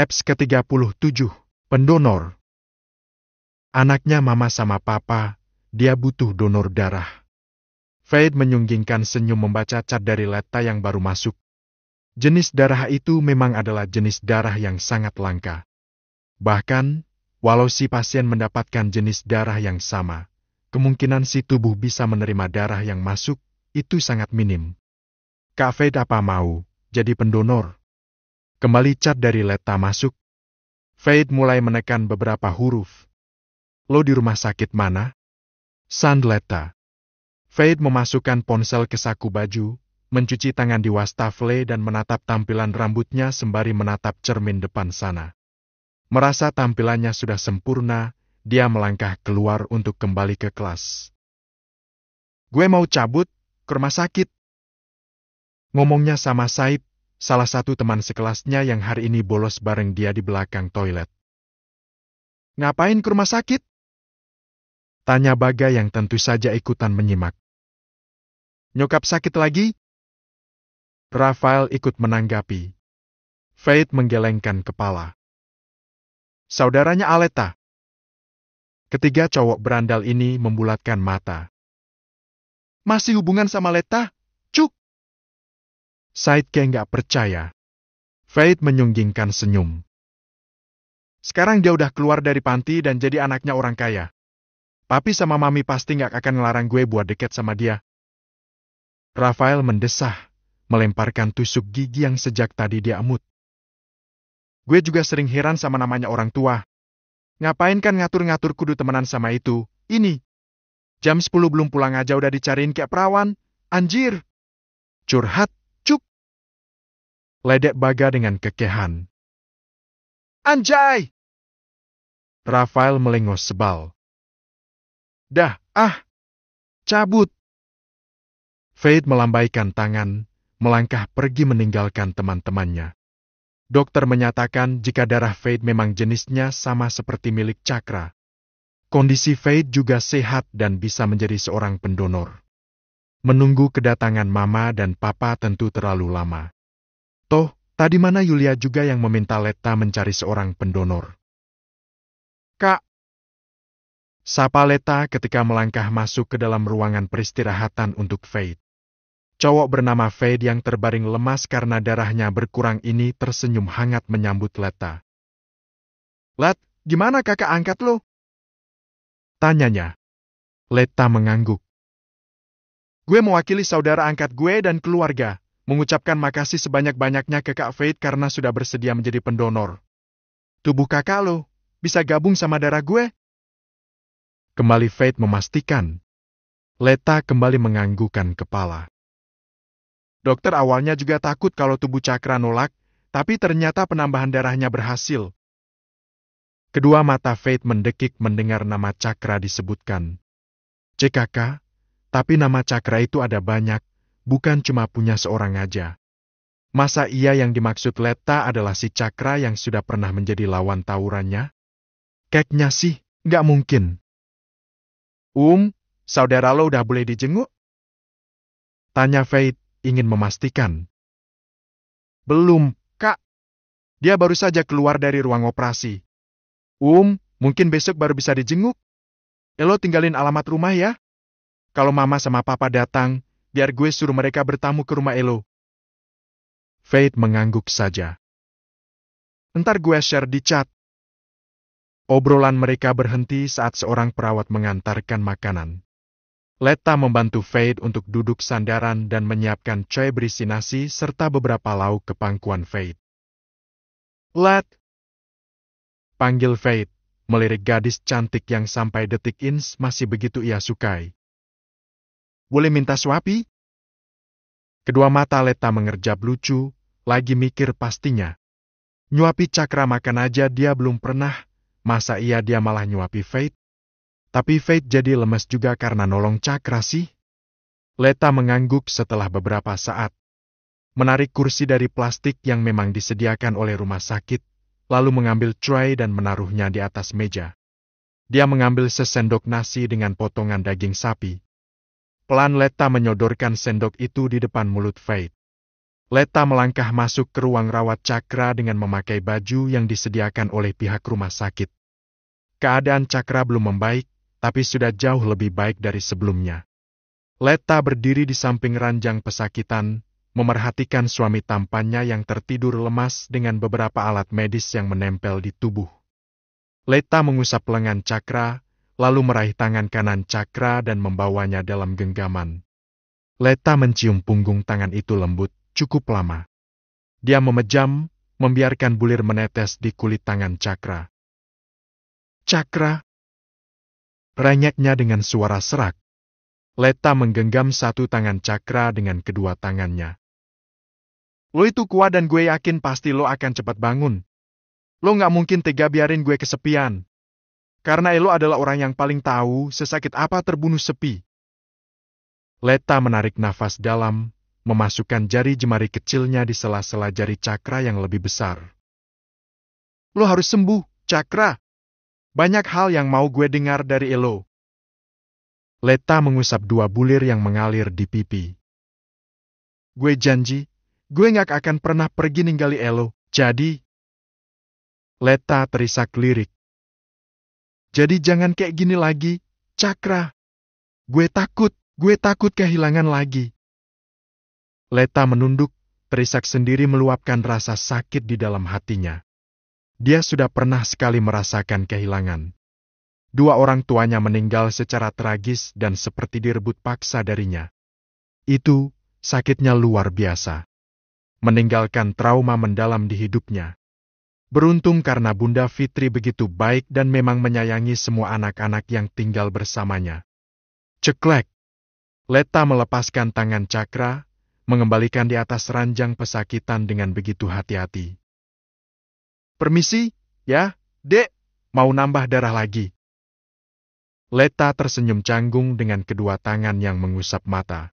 Eps ke-37, pendonor. Anaknya mama sama papa, dia butuh donor darah. Faith menyunggingkan senyum membaca cat dari leta yang baru masuk. Jenis darah itu memang adalah jenis darah yang sangat langka. Bahkan, walau si pasien mendapatkan jenis darah yang sama, kemungkinan si tubuh bisa menerima darah yang masuk, itu sangat minim. Kak Faith apa mau, jadi pendonor? Kembali cat dari Leta masuk. Faid mulai menekan beberapa huruf. Lo di rumah sakit mana? Sand Letta. Faid memasukkan ponsel ke saku baju, mencuci tangan di wastafel dan menatap tampilan rambutnya sembari menatap cermin depan sana. Merasa tampilannya sudah sempurna, dia melangkah keluar untuk kembali ke kelas. Gue mau cabut, ke rumah sakit. Ngomongnya sama Saib salah satu teman sekelasnya yang hari ini bolos bareng dia di belakang toilet. Ngapain ke rumah sakit? Tanya Baga yang tentu saja ikutan menyimak. Nyokap sakit lagi? Rafael ikut menanggapi. Faith menggelengkan kepala. Saudaranya Aleta. Ketiga cowok berandal ini membulatkan mata. Masih hubungan sama Leta? Said kayak nggak percaya. Faith menyunggingkan senyum. Sekarang dia udah keluar dari panti dan jadi anaknya orang kaya. Papi sama mami pasti nggak akan ngelarang gue buat deket sama dia. Rafael mendesah, melemparkan tusuk gigi yang sejak tadi dia amut. Gue juga sering heran sama namanya orang tua. Ngapain kan ngatur-ngatur kudu temenan sama itu, ini. Jam 10 belum pulang aja udah dicariin kayak perawan, anjir. Curhat, Ledek Baga dengan kekehan. Anjay! Rafael melengos sebal. Dah, ah! Cabut! Faith melambaikan tangan, melangkah pergi meninggalkan teman-temannya. Dokter menyatakan jika darah Faith memang jenisnya sama seperti milik Cakra. Kondisi Faith juga sehat dan bisa menjadi seorang pendonor. Menunggu kedatangan mama dan papa tentu terlalu lama. Toh, tadi mana Yulia juga yang meminta Leta mencari seorang pendonor. Kak! Sapa Leta ketika melangkah masuk ke dalam ruangan peristirahatan untuk Faith. Cowok bernama Faith yang terbaring lemas karena darahnya berkurang ini tersenyum hangat menyambut Leta. Let, gimana kakak angkat lo? Tanyanya. Leta mengangguk. Gue mewakili saudara angkat gue dan keluarga, mengucapkan makasih sebanyak-banyaknya ke Kak Faith karena sudah bersedia menjadi pendonor. Tubuh kakak lo, bisa gabung sama darah gue? Kembali Faith memastikan. Leta kembali menganggukan kepala. Dokter awalnya juga takut kalau tubuh cakra nolak, tapi ternyata penambahan darahnya berhasil. Kedua mata Faith mendekik mendengar nama cakra disebutkan. CKK, tapi nama cakra itu ada banyak, bukan cuma punya seorang aja. Masa ia yang dimaksud Leta adalah si Cakra yang sudah pernah menjadi lawan tawurannya? Keknya sih, nggak mungkin. Um, saudara lo udah boleh dijenguk? Tanya Faith, ingin memastikan. Belum, kak. Dia baru saja keluar dari ruang operasi. Um, mungkin besok baru bisa dijenguk. Elo eh, tinggalin alamat rumah ya. Kalau mama sama papa datang, biar gue suruh mereka bertamu ke rumah Elo. Faith mengangguk saja. Ntar gue share di chat. Obrolan mereka berhenti saat seorang perawat mengantarkan makanan. Letta membantu Faith untuk duduk sandaran dan menyiapkan coy berisi nasi serta beberapa lauk ke pangkuan Faith. Let! Panggil Faith, melirik gadis cantik yang sampai detik ins masih begitu ia sukai. Boleh minta suapi? Kedua mata Leta mengerjap lucu, lagi mikir pastinya. Nyuapi cakra makan aja dia belum pernah, masa iya dia malah nyuapi Fate? Tapi Fate jadi lemes juga karena nolong cakra sih. Leta mengangguk setelah beberapa saat. Menarik kursi dari plastik yang memang disediakan oleh rumah sakit, lalu mengambil tray dan menaruhnya di atas meja. Dia mengambil sesendok nasi dengan potongan daging sapi. Pelan Leta menyodorkan sendok itu di depan mulut Faith. Leta melangkah masuk ke ruang rawat Cakra dengan memakai baju yang disediakan oleh pihak rumah sakit. Keadaan Cakra belum membaik, tapi sudah jauh lebih baik dari sebelumnya. Leta berdiri di samping ranjang pesakitan, memerhatikan suami tampannya yang tertidur lemas dengan beberapa alat medis yang menempel di tubuh. Leta mengusap lengan Cakra, lalu meraih tangan kanan cakra dan membawanya dalam genggaman. Leta mencium punggung tangan itu lembut cukup lama. Dia memejam, membiarkan bulir menetes di kulit tangan cakra. Cakra! Renyeknya dengan suara serak. Leta menggenggam satu tangan cakra dengan kedua tangannya. Lo itu kuat dan gue yakin pasti lo akan cepat bangun. Lo gak mungkin tega biarin gue kesepian karena Elo adalah orang yang paling tahu sesakit apa terbunuh sepi. Leta menarik nafas dalam, memasukkan jari jemari kecilnya di sela-sela jari cakra yang lebih besar. Lo harus sembuh, cakra. Banyak hal yang mau gue dengar dari Elo. Leta mengusap dua bulir yang mengalir di pipi. Gue janji, gue gak akan pernah pergi ninggali Elo, jadi... Leta terisak lirik, jadi jangan kayak gini lagi, Cakra. Gue takut, gue takut kehilangan lagi. Leta menunduk, Trisak sendiri meluapkan rasa sakit di dalam hatinya. Dia sudah pernah sekali merasakan kehilangan. Dua orang tuanya meninggal secara tragis dan seperti direbut paksa darinya. Itu, sakitnya luar biasa. Meninggalkan trauma mendalam di hidupnya. Beruntung karena Bunda Fitri begitu baik dan memang menyayangi semua anak-anak yang tinggal bersamanya. Ceklek! Leta melepaskan tangan cakra, mengembalikan di atas ranjang pesakitan dengan begitu hati-hati. Permisi, ya, dek, mau nambah darah lagi. Leta tersenyum canggung dengan kedua tangan yang mengusap mata.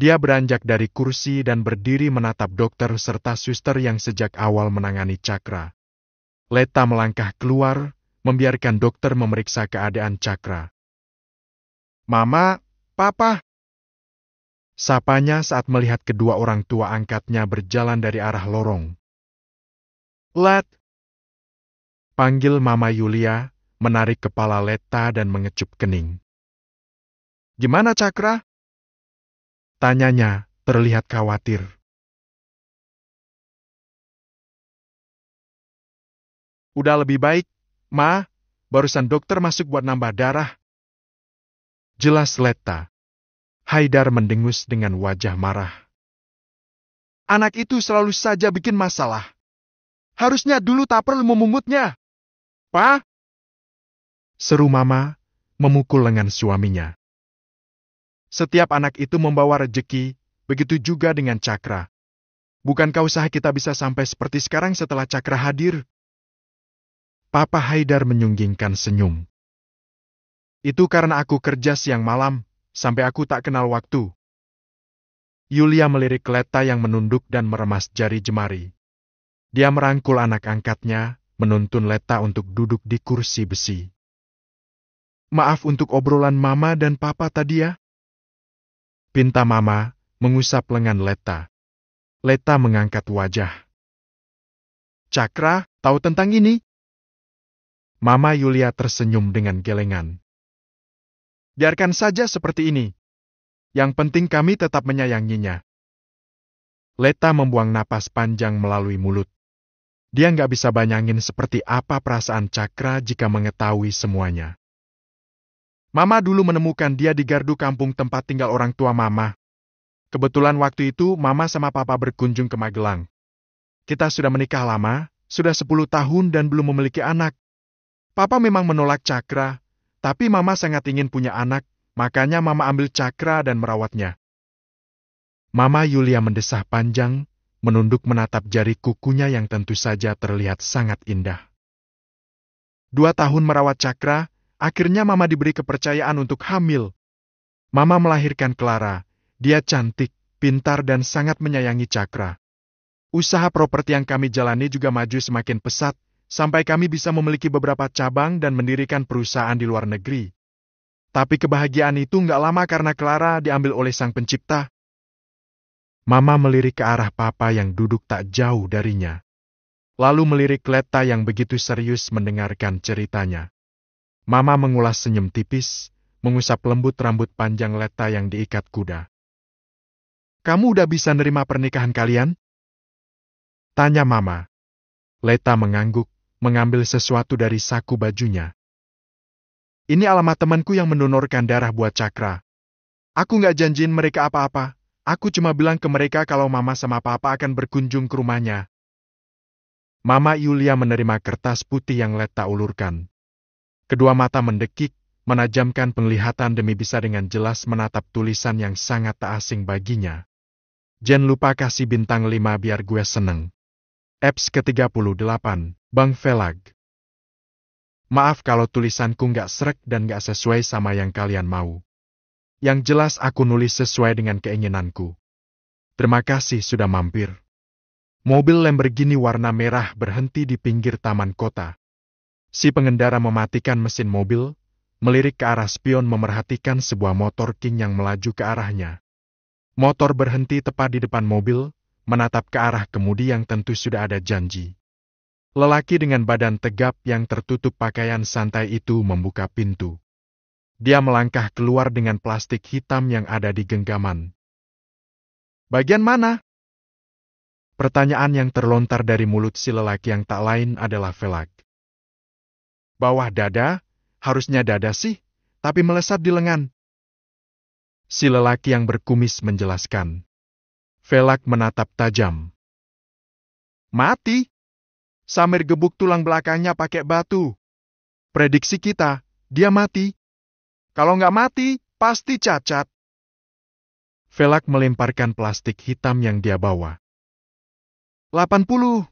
Dia beranjak dari kursi dan berdiri menatap dokter serta suster yang sejak awal menangani Cakra. Leta melangkah keluar, membiarkan dokter memeriksa keadaan Cakra. Mama, Papa. Sapanya saat melihat kedua orang tua angkatnya berjalan dari arah lorong. Let. Panggil Mama Yulia, menarik kepala Leta dan mengecup kening. Gimana Cakra? Tanyanya, terlihat khawatir. Udah lebih baik, Ma. Barusan dokter masuk buat nambah darah. Jelas Leta. Haidar mendengus dengan wajah marah. Anak itu selalu saja bikin masalah. Harusnya dulu tak perlu memungutnya. Pa? Seru mama memukul lengan suaminya. Setiap anak itu membawa rejeki, begitu juga dengan cakra. Bukankah usaha kita bisa sampai seperti sekarang setelah cakra hadir? Papa Haidar menyunggingkan senyum. Itu karena aku kerja siang malam, sampai aku tak kenal waktu. Yulia melirik Leta yang menunduk dan meremas jari jemari. Dia merangkul anak angkatnya, menuntun Leta untuk duduk di kursi besi. Maaf untuk obrolan mama dan papa tadi ya. Pinta Mama mengusap lengan Leta. Leta mengangkat wajah. Cakra, tahu tentang ini? Mama Yulia tersenyum dengan gelengan. Biarkan saja seperti ini. Yang penting kami tetap menyayanginya. Leta membuang napas panjang melalui mulut. Dia nggak bisa bayangin seperti apa perasaan Cakra jika mengetahui semuanya. Mama dulu menemukan dia di gardu kampung tempat tinggal orang tua Mama. Kebetulan waktu itu Mama sama Papa berkunjung ke Magelang. Kita sudah menikah lama, sudah 10 tahun dan belum memiliki anak. Papa memang menolak Cakra, tapi Mama sangat ingin punya anak, makanya Mama ambil Cakra dan merawatnya. Mama Yulia mendesah panjang, menunduk menatap jari kukunya yang tentu saja terlihat sangat indah. Dua tahun merawat Cakra, Akhirnya Mama diberi kepercayaan untuk hamil. Mama melahirkan Clara. Dia cantik, pintar dan sangat menyayangi Cakra. Usaha properti yang kami jalani juga maju semakin pesat, sampai kami bisa memiliki beberapa cabang dan mendirikan perusahaan di luar negeri. Tapi kebahagiaan itu nggak lama karena Clara diambil oleh sang pencipta. Mama melirik ke arah papa yang duduk tak jauh darinya. Lalu melirik Leta yang begitu serius mendengarkan ceritanya. Mama mengulas senyum tipis, mengusap lembut rambut panjang Leta yang diikat kuda. Kamu udah bisa nerima pernikahan kalian? Tanya Mama. Leta mengangguk, mengambil sesuatu dari saku bajunya. Ini alamat temanku yang mendonorkan darah buat Cakra. Aku nggak janjiin mereka apa-apa. Aku cuma bilang ke mereka kalau Mama sama Papa akan berkunjung ke rumahnya. Mama Yulia menerima kertas putih yang Leta ulurkan. Kedua mata mendekik, menajamkan penglihatan demi bisa dengan jelas menatap tulisan yang sangat tak asing baginya. Jen lupa kasih bintang lima biar gue seneng. Eps ke-38, Bang Velag. Maaf kalau tulisanku nggak srek dan nggak sesuai sama yang kalian mau. Yang jelas aku nulis sesuai dengan keinginanku. Terima kasih sudah mampir. Mobil Lamborghini warna merah berhenti di pinggir taman kota. Si pengendara mematikan mesin mobil, melirik ke arah spion memerhatikan sebuah motor King yang melaju ke arahnya. Motor berhenti tepat di depan mobil, menatap ke arah kemudi yang tentu sudah ada janji. Lelaki dengan badan tegap yang tertutup pakaian santai itu membuka pintu. Dia melangkah keluar dengan plastik hitam yang ada di genggaman. Bagian mana? Pertanyaan yang terlontar dari mulut si lelaki yang tak lain adalah Velak bawah dada, harusnya dada sih, tapi melesat di lengan. Si lelaki yang berkumis menjelaskan. Velak menatap tajam. Mati! Samir gebuk tulang belakangnya pakai batu. Prediksi kita, dia mati. Kalau nggak mati, pasti cacat. Velak melemparkan plastik hitam yang dia bawa. 80,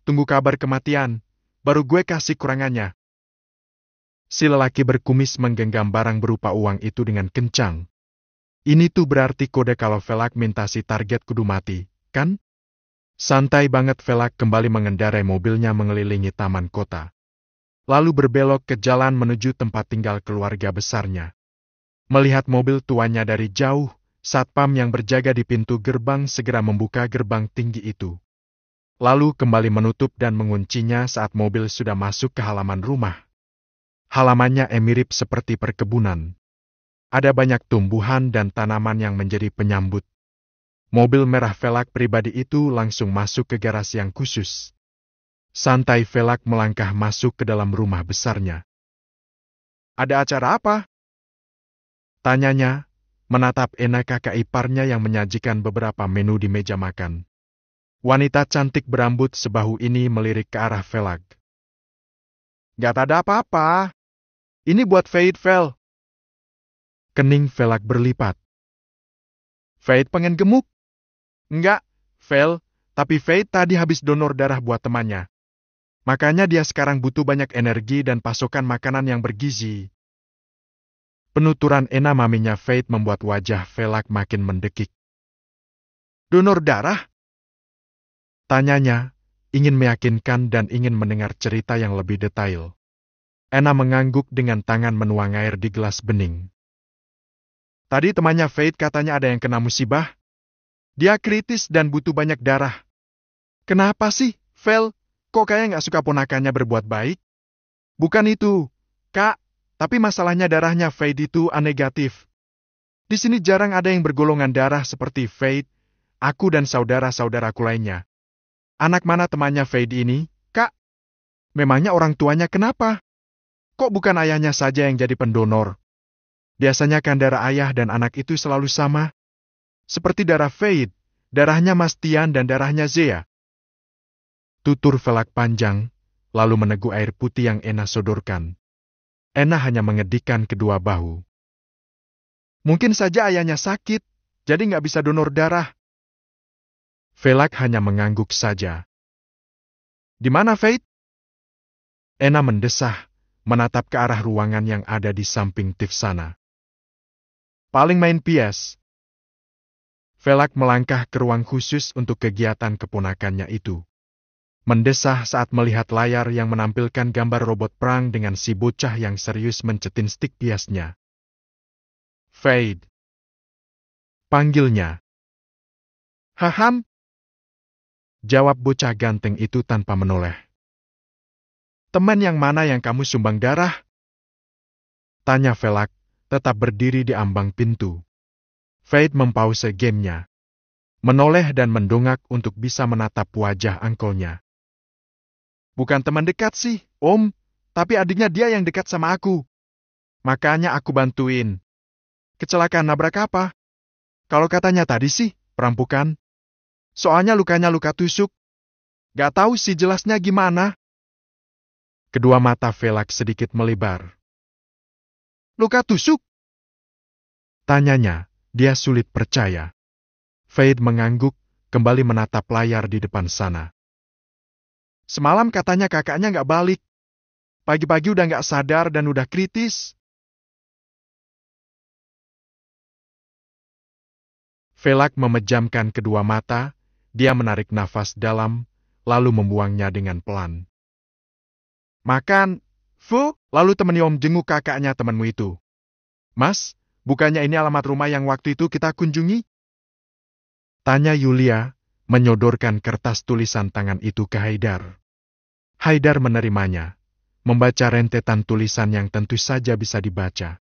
tunggu kabar kematian. Baru gue kasih kurangannya. Si lelaki berkumis menggenggam barang berupa uang itu dengan kencang. Ini tuh berarti kode kalau Velak minta si target kudu mati, kan? Santai banget Velak kembali mengendarai mobilnya mengelilingi taman kota. Lalu berbelok ke jalan menuju tempat tinggal keluarga besarnya. Melihat mobil tuanya dari jauh, satpam yang berjaga di pintu gerbang segera membuka gerbang tinggi itu. Lalu kembali menutup dan menguncinya saat mobil sudah masuk ke halaman rumah. Halamannya emirip seperti perkebunan. Ada banyak tumbuhan dan tanaman yang menjadi penyambut. Mobil merah velak pribadi itu langsung masuk ke garasi yang khusus. Santai velak melangkah masuk ke dalam rumah besarnya. Ada acara apa? Tanyanya, menatap enak kakak iparnya yang menyajikan beberapa menu di meja makan. Wanita cantik berambut sebahu ini melirik ke arah velak. Gak ada apa-apa. Ini buat Faith, Vel. Kening Velak berlipat. Faith pengen gemuk? Enggak, Vel, tapi Faith tadi habis donor darah buat temannya. Makanya dia sekarang butuh banyak energi dan pasokan makanan yang bergizi. Penuturan Ena maminya Faith membuat wajah Velak makin mendekik. Donor darah? Tanyanya, ingin meyakinkan dan ingin mendengar cerita yang lebih detail. Anna mengangguk dengan tangan menuang air di gelas bening. Tadi temannya Faith katanya ada yang kena musibah. Dia kritis dan butuh banyak darah. Kenapa sih, Vel? Kok kayak nggak suka ponakannya berbuat baik? Bukan itu, Kak. Tapi masalahnya darahnya Faith itu anegatif. Di sini jarang ada yang bergolongan darah seperti Faith, aku dan saudara-saudaraku lainnya. Anak mana temannya Faith ini, Kak? Memangnya orang tuanya kenapa? Kok bukan ayahnya saja yang jadi pendonor? Biasanya kan darah ayah dan anak itu selalu sama. Seperti darah Feid, darahnya Mastian dan darahnya Zea. Tutur velak panjang, lalu meneguk air putih yang Ena sodorkan. Ena hanya mengedikan kedua bahu. Mungkin saja ayahnya sakit, jadi nggak bisa donor darah. Velak hanya mengangguk saja. Di mana Faith? Ena mendesah, menatap ke arah ruangan yang ada di samping Tiff sana. Paling main pias. Velak melangkah ke ruang khusus untuk kegiatan keponakannya itu. Mendesah saat melihat layar yang menampilkan gambar robot perang dengan si bocah yang serius mencetin stik piasnya. Fade. Panggilnya. Haham. Jawab bocah ganteng itu tanpa menoleh. Teman yang mana yang kamu sumbang darah? Tanya Velak, tetap berdiri di ambang pintu. Faith mempause gamenya. Menoleh dan mendongak untuk bisa menatap wajah angkolnya. Bukan teman dekat sih, Om. Tapi adiknya dia yang dekat sama aku. Makanya aku bantuin. Kecelakaan nabrak apa? Kalau katanya tadi sih, perampukan. Soalnya lukanya luka tusuk. Gak tahu sih jelasnya gimana. Kedua mata Velak sedikit melebar. Luka tusuk? Tanyanya, dia sulit percaya. Faith mengangguk, kembali menatap layar di depan sana. Semalam katanya kakaknya nggak balik. Pagi-pagi udah nggak sadar dan udah kritis. Velak memejamkan kedua mata, dia menarik nafas dalam, lalu membuangnya dengan pelan. Makan. Fu, lalu temani om jenguk kakaknya temanmu itu. Mas, bukannya ini alamat rumah yang waktu itu kita kunjungi? Tanya Yulia, menyodorkan kertas tulisan tangan itu ke Haidar. Haidar menerimanya, membaca rentetan tulisan yang tentu saja bisa dibaca.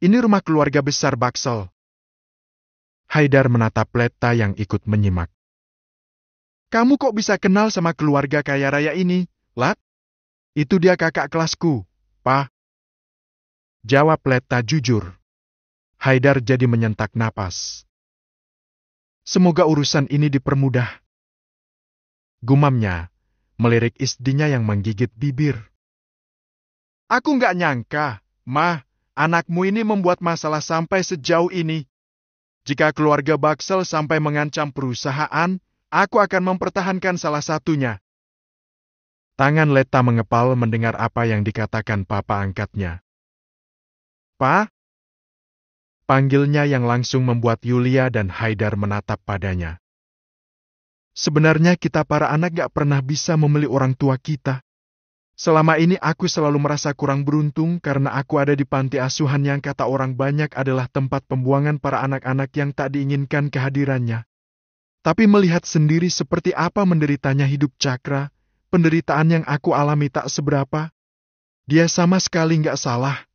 Ini rumah keluarga besar Baksel. Haidar menatap Leta yang ikut menyimak. Kamu kok bisa kenal sama keluarga kaya raya ini, Lat? Itu dia kakak kelasku, Pa. Jawab Leta jujur. Haidar jadi menyentak napas. Semoga urusan ini dipermudah. Gumamnya, melirik istrinya yang menggigit bibir. Aku nggak nyangka, Mah, anakmu ini membuat masalah sampai sejauh ini. Jika keluarga Baksel sampai mengancam perusahaan, aku akan mempertahankan salah satunya. Tangan Leta mengepal mendengar apa yang dikatakan papa angkatnya. Pa? Panggilnya yang langsung membuat Yulia dan Haidar menatap padanya. Sebenarnya kita para anak gak pernah bisa membeli orang tua kita. Selama ini aku selalu merasa kurang beruntung karena aku ada di panti asuhan yang kata orang banyak adalah tempat pembuangan para anak-anak yang tak diinginkan kehadirannya. Tapi melihat sendiri seperti apa menderitanya hidup Cakra, penderitaan yang aku alami tak seberapa. Dia sama sekali nggak salah.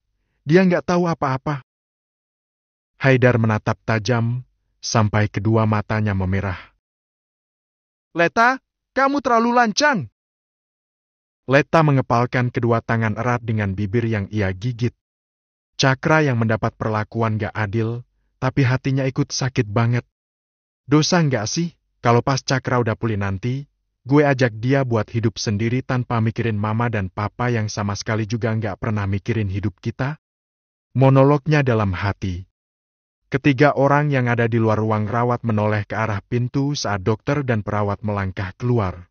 Dia nggak tahu apa-apa. Haidar menatap tajam sampai kedua matanya memerah. Leta, kamu terlalu lancang. Leta mengepalkan kedua tangan erat dengan bibir yang ia gigit. Cakra yang mendapat perlakuan gak adil, tapi hatinya ikut sakit banget. Dosa nggak sih kalau pas Cakra udah pulih nanti, Gue ajak dia buat hidup sendiri tanpa mikirin mama dan papa yang sama sekali juga nggak pernah mikirin hidup kita? Monolognya dalam hati. Ketiga orang yang ada di luar ruang rawat menoleh ke arah pintu saat dokter dan perawat melangkah keluar.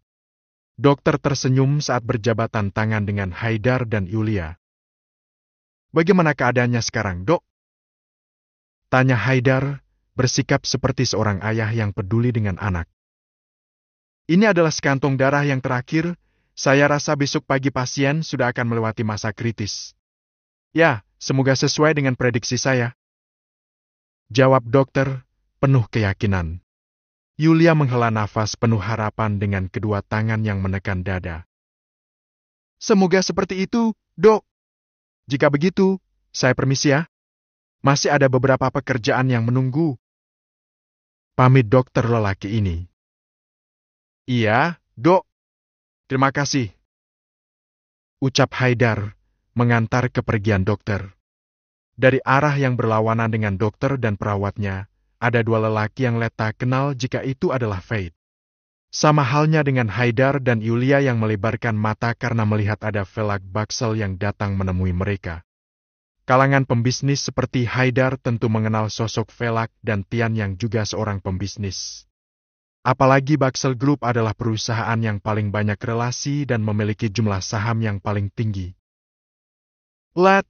Dokter tersenyum saat berjabatan tangan dengan Haidar dan Yulia. Bagaimana keadaannya sekarang, dok? Tanya Haidar, bersikap seperti seorang ayah yang peduli dengan anak. Ini adalah sekantong darah yang terakhir, saya rasa besok pagi pasien sudah akan melewati masa kritis. Ya, semoga sesuai dengan prediksi saya. Jawab dokter, penuh keyakinan. Yulia menghela nafas penuh harapan dengan kedua tangan yang menekan dada. Semoga seperti itu, dok. Jika begitu, saya permisi ya. Masih ada beberapa pekerjaan yang menunggu. Pamit dokter lelaki ini. Iya, dok. Terima kasih. Ucap Haidar mengantar kepergian dokter. Dari arah yang berlawanan dengan dokter dan perawatnya, ada dua lelaki yang Leta kenal jika itu adalah Faith. Sama halnya dengan Haidar dan Yulia yang melebarkan mata karena melihat ada Velak Baksel yang datang menemui mereka. Kalangan pembisnis seperti Haidar tentu mengenal sosok Velak dan Tian yang juga seorang pembisnis. Apalagi Baxel Group adalah perusahaan yang paling banyak relasi dan memiliki jumlah saham yang paling tinggi. Let.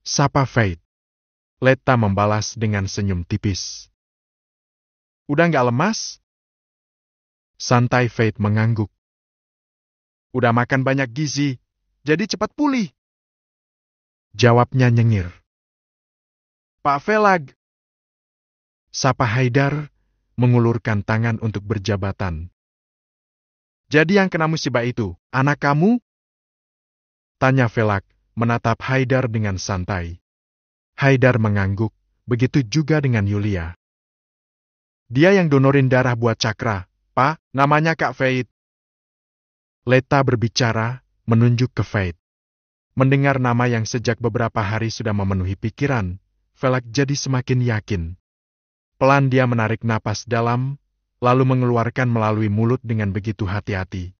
Sapa Faith. Leta membalas dengan senyum tipis. Udah nggak lemas? Santai Faith mengangguk. Udah makan banyak gizi, jadi cepat pulih. Jawabnya nyengir. Pak Velag. Sapa Haidar, mengulurkan tangan untuk berjabatan. Jadi yang kena musibah itu, anak kamu? Tanya Velak, menatap Haidar dengan santai. Haidar mengangguk, begitu juga dengan Yulia. Dia yang donorin darah buat Cakra, Pak, namanya Kak Veit. Leta berbicara, menunjuk ke Veit. Mendengar nama yang sejak beberapa hari sudah memenuhi pikiran, Velak jadi semakin yakin. Pelan dia menarik napas dalam, lalu mengeluarkan melalui mulut dengan begitu hati-hati.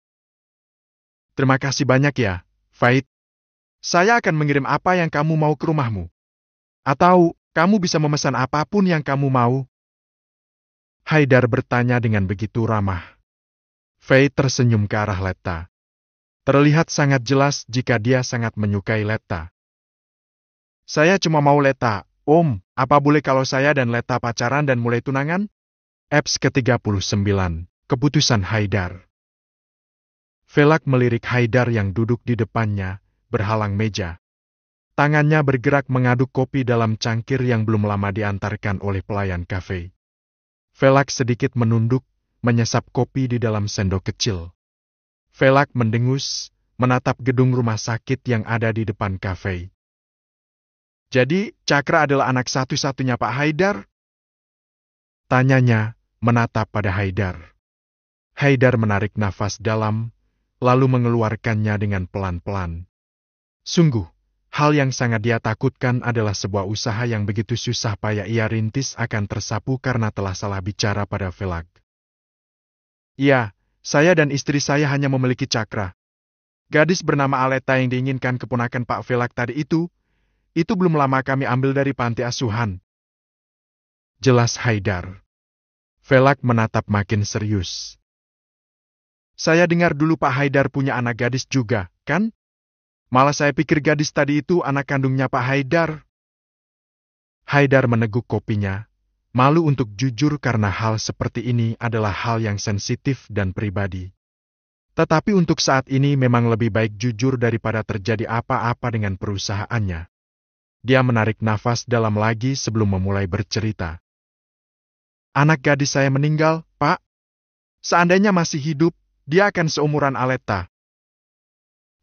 Terima kasih banyak ya, Fait. Saya akan mengirim apa yang kamu mau ke rumahmu. Atau, kamu bisa memesan apapun yang kamu mau. Haidar bertanya dengan begitu ramah. Faye tersenyum ke arah Letta. Terlihat sangat jelas jika dia sangat menyukai Letta. Saya cuma mau Letta, Om, apa boleh kalau saya dan Leta pacaran dan mulai tunangan? Eps ke-39, Keputusan Haidar. Velak melirik Haidar yang duduk di depannya, berhalang meja. Tangannya bergerak mengaduk kopi dalam cangkir yang belum lama diantarkan oleh pelayan kafe. Velak sedikit menunduk, menyesap kopi di dalam sendok kecil. Velak mendengus, menatap gedung rumah sakit yang ada di depan kafe. Jadi, Cakra adalah anak satu-satunya Pak Haidar? Tanyanya menatap pada Haidar. Haidar menarik nafas dalam, lalu mengeluarkannya dengan pelan-pelan. Sungguh, hal yang sangat dia takutkan adalah sebuah usaha yang begitu susah payah ia rintis akan tersapu karena telah salah bicara pada Velag. Iya, saya dan istri saya hanya memiliki cakra. Gadis bernama Aleta yang diinginkan keponakan Pak Velak tadi itu itu belum lama kami ambil dari panti asuhan. Jelas Haidar. Velak menatap makin serius. Saya dengar dulu Pak Haidar punya anak gadis juga, kan? Malah saya pikir gadis tadi itu anak kandungnya Pak Haidar. Haidar meneguk kopinya. Malu untuk jujur karena hal seperti ini adalah hal yang sensitif dan pribadi. Tetapi untuk saat ini memang lebih baik jujur daripada terjadi apa-apa dengan perusahaannya. Dia menarik nafas dalam lagi sebelum memulai bercerita. Anak gadis saya meninggal, Pak. Seandainya masih hidup, dia akan seumuran Aleta.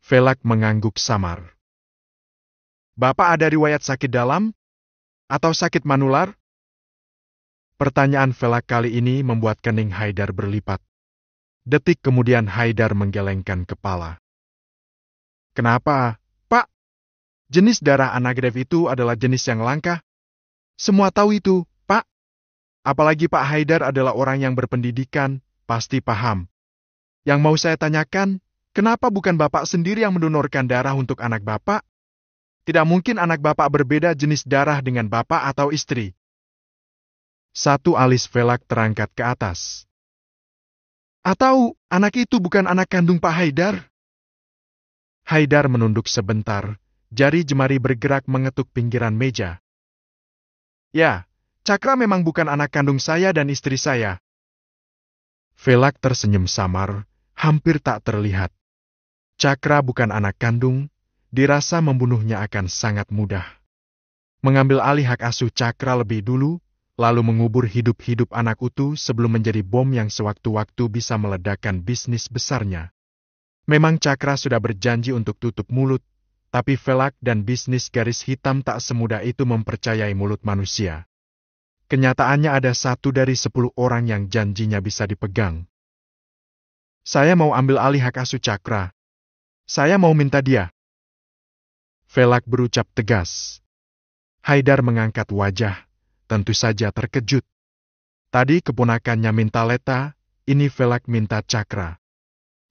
Velak mengangguk samar. Bapak ada riwayat sakit dalam? Atau sakit manular? Pertanyaan Velak kali ini membuat kening Haidar berlipat. Detik kemudian Haidar menggelengkan kepala. Kenapa? Jenis darah anagrev itu adalah jenis yang langka. Semua tahu itu, Pak. Apalagi Pak Haidar adalah orang yang berpendidikan, pasti paham. Yang mau saya tanyakan, kenapa bukan Bapak sendiri yang mendonorkan darah untuk anak Bapak? Tidak mungkin anak Bapak berbeda jenis darah dengan Bapak atau istri. Satu alis velak terangkat ke atas. Atau anak itu bukan anak kandung Pak Haidar? Haidar menunduk sebentar, Jari jemari bergerak mengetuk pinggiran meja. Ya, Cakra memang bukan anak kandung saya dan istri saya. Velak tersenyum samar, hampir tak terlihat. Cakra bukan anak kandung, dirasa membunuhnya akan sangat mudah. Mengambil alih hak asuh Cakra lebih dulu, lalu mengubur hidup-hidup anak utuh sebelum menjadi bom yang sewaktu-waktu bisa meledakkan bisnis besarnya. Memang Cakra sudah berjanji untuk tutup mulut, tapi velak dan bisnis garis hitam tak semudah itu mempercayai mulut manusia. Kenyataannya ada satu dari sepuluh orang yang janjinya bisa dipegang. Saya mau ambil alih hak asuh cakra. Saya mau minta dia. Velak berucap tegas. Haidar mengangkat wajah, tentu saja terkejut. Tadi keponakannya minta Leta, ini Velak minta Cakra.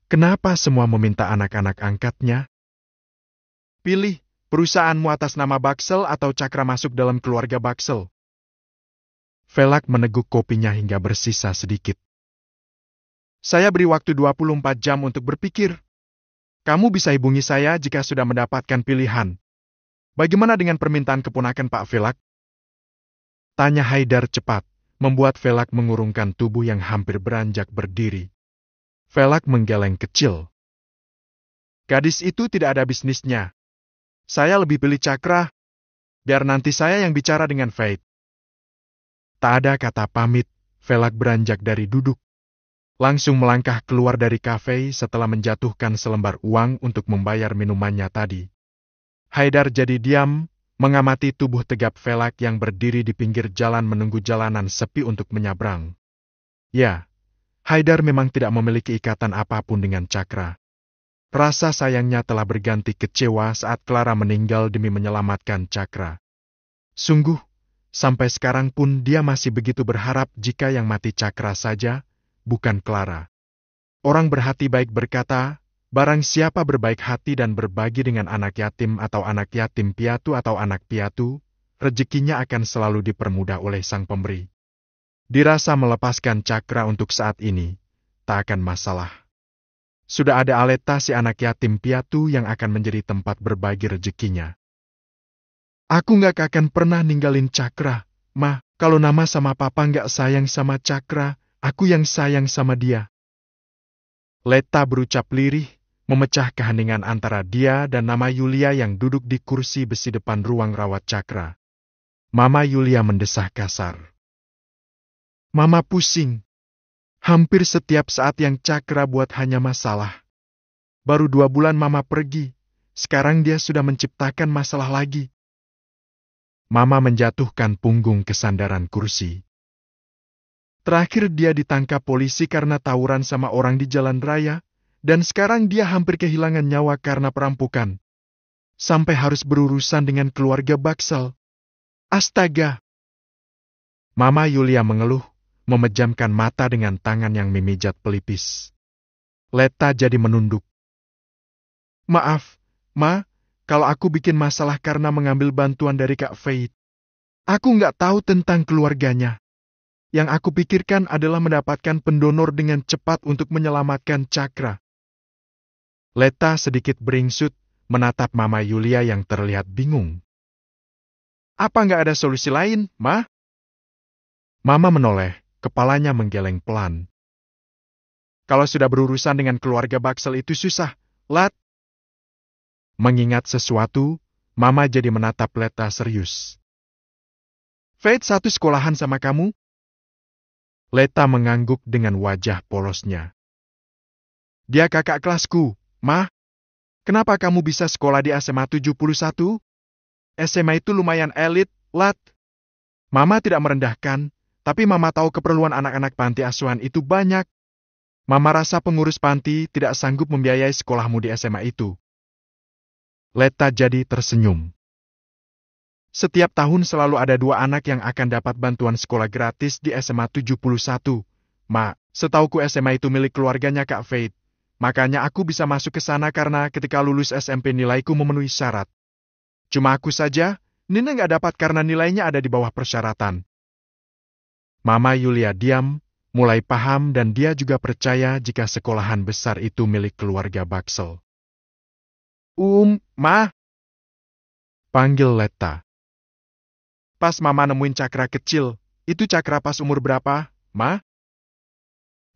Kenapa semua meminta anak-anak angkatnya? Pilih perusahaanmu atas nama Baxel atau Cakra masuk dalam keluarga Baxel. Velak meneguk kopinya hingga bersisa sedikit. Saya beri waktu 24 jam untuk berpikir. Kamu bisa hubungi saya jika sudah mendapatkan pilihan. Bagaimana dengan permintaan keponakan Pak Velak? Tanya Haidar cepat, membuat Velak mengurungkan tubuh yang hampir beranjak berdiri. Velak menggeleng kecil. Gadis itu tidak ada bisnisnya, saya lebih beli cakra, biar nanti saya yang bicara dengan Faith. Tak ada kata pamit, Velak beranjak dari duduk. Langsung melangkah keluar dari kafe setelah menjatuhkan selembar uang untuk membayar minumannya tadi. Haidar jadi diam, mengamati tubuh tegap Velak yang berdiri di pinggir jalan menunggu jalanan sepi untuk menyabrang. Ya, Haidar memang tidak memiliki ikatan apapun dengan cakra. Rasa sayangnya telah berganti kecewa saat Clara meninggal demi menyelamatkan Cakra. Sungguh, sampai sekarang pun dia masih begitu berharap jika yang mati Cakra saja, bukan Clara. Orang berhati baik berkata, barang siapa berbaik hati dan berbagi dengan anak yatim atau anak yatim piatu atau anak piatu, rezekinya akan selalu dipermudah oleh sang pemberi. Dirasa melepaskan Cakra untuk saat ini, tak akan masalah. Sudah ada Aleta si anak yatim piatu yang akan menjadi tempat berbagi rezekinya. Aku nggak akan pernah ninggalin Cakra, mah. Kalau nama sama papa nggak sayang sama Cakra, aku yang sayang sama dia. Leta berucap lirih, memecah keheningan antara dia dan nama Yulia yang duduk di kursi besi depan ruang rawat Cakra. Mama Yulia mendesah kasar. Mama pusing. Hampir setiap saat yang Cakra buat hanya masalah. Baru dua bulan Mama pergi, sekarang dia sudah menciptakan masalah lagi. Mama menjatuhkan punggung ke sandaran kursi. Terakhir dia ditangkap polisi karena tawuran sama orang di jalan raya, dan sekarang dia hampir kehilangan nyawa karena perampokan. Sampai harus berurusan dengan keluarga Baksel. Astaga! Mama Yulia mengeluh, memejamkan mata dengan tangan yang memijat pelipis. Leta jadi menunduk. Maaf, Ma, kalau aku bikin masalah karena mengambil bantuan dari Kak Faith. Aku nggak tahu tentang keluarganya. Yang aku pikirkan adalah mendapatkan pendonor dengan cepat untuk menyelamatkan cakra. Leta sedikit beringsut, menatap Mama Yulia yang terlihat bingung. Apa nggak ada solusi lain, Ma? Mama menoleh. Kepalanya menggeleng pelan. Kalau sudah berurusan dengan keluarga Baksel itu susah, Lat. Mengingat sesuatu, Mama jadi menatap Leta serius. Fate satu sekolahan sama kamu? Leta mengangguk dengan wajah polosnya. Dia kakak kelasku, Mah. Kenapa kamu bisa sekolah di SMA 71? SMA itu lumayan elit, Lat. Mama tidak merendahkan, tapi Mama tahu keperluan anak-anak panti asuhan itu banyak. Mama rasa pengurus panti tidak sanggup membiayai sekolahmu di SMA itu. Leta jadi tersenyum. Setiap tahun selalu ada dua anak yang akan dapat bantuan sekolah gratis di SMA 71. Ma, setauku SMA itu milik keluarganya Kak Faith. Makanya aku bisa masuk ke sana karena ketika lulus SMP nilaiku memenuhi syarat. Cuma aku saja, Nina nggak dapat karena nilainya ada di bawah persyaratan. Mama Yulia diam, mulai paham dan dia juga percaya jika sekolahan besar itu milik keluarga Baksel. Um, Ma! Panggil Letta. Pas Mama nemuin cakra kecil, itu cakra pas umur berapa, Ma?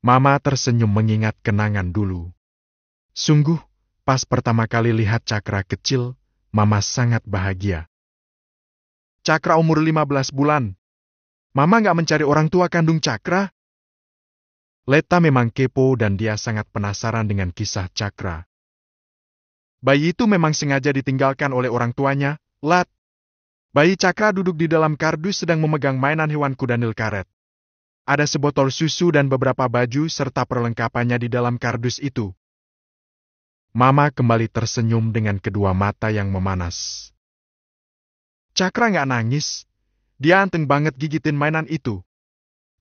Mama tersenyum mengingat kenangan dulu. Sungguh, pas pertama kali lihat cakra kecil, Mama sangat bahagia. Cakra umur 15 bulan, Mama nggak mencari orang tua kandung Cakra? Leta memang kepo dan dia sangat penasaran dengan kisah Cakra. Bayi itu memang sengaja ditinggalkan oleh orang tuanya, Lat. Bayi Cakra duduk di dalam kardus sedang memegang mainan hewan kudanil karet. Ada sebotol susu dan beberapa baju serta perlengkapannya di dalam kardus itu. Mama kembali tersenyum dengan kedua mata yang memanas. Cakra nggak nangis, dia anteng banget gigitin mainan itu.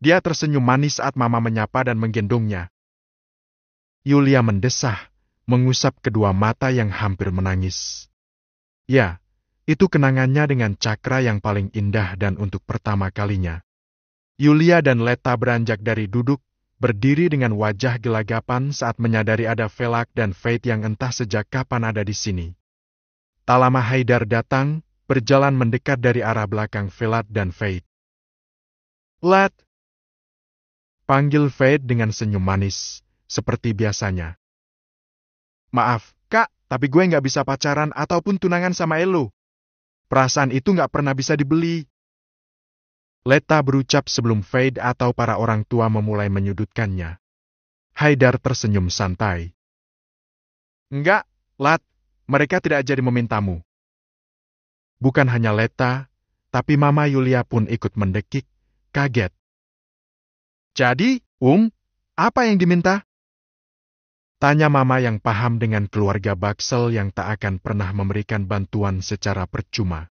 Dia tersenyum manis saat mama menyapa dan menggendongnya. Yulia mendesah, mengusap kedua mata yang hampir menangis. Ya, itu kenangannya dengan cakra yang paling indah dan untuk pertama kalinya. Yulia dan Leta beranjak dari duduk, berdiri dengan wajah gelagapan saat menyadari ada Velak dan Fate yang entah sejak kapan ada di sini. Tak lama Haidar datang, berjalan mendekat dari arah belakang Velat dan Fate. Lat! Panggil Fate dengan senyum manis, seperti biasanya. Maaf, Kak, tapi gue nggak bisa pacaran ataupun tunangan sama Elo. Perasaan itu nggak pernah bisa dibeli. Leta berucap sebelum Fade atau para orang tua memulai menyudutkannya. Haidar tersenyum santai. Enggak, Lat, mereka tidak jadi memintamu. Bukan hanya Leta, tapi Mama Yulia pun ikut mendekik, kaget. Jadi, Um, apa yang diminta? Tanya Mama yang paham dengan keluarga Baksel yang tak akan pernah memberikan bantuan secara percuma.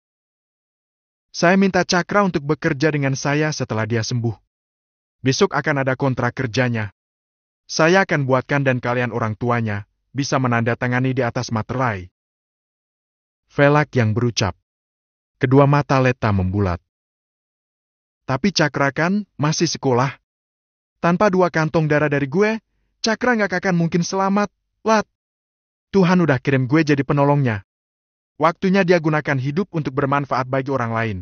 Saya minta Cakra untuk bekerja dengan saya setelah dia sembuh. Besok akan ada kontrak kerjanya. Saya akan buatkan dan kalian orang tuanya bisa menandatangani di atas materai. Velak yang berucap. Kedua mata Leta membulat. Tapi Cakra kan masih sekolah. Tanpa dua kantong darah dari gue, Cakra nggak akan mungkin selamat, Lat. Tuhan udah kirim gue jadi penolongnya. Waktunya dia gunakan hidup untuk bermanfaat bagi orang lain.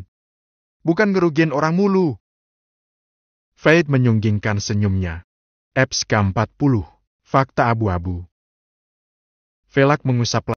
Bukan ngerugin orang mulu. Faith menyunggingkan senyumnya. Eps 40. Fakta abu-abu. Velak mengusap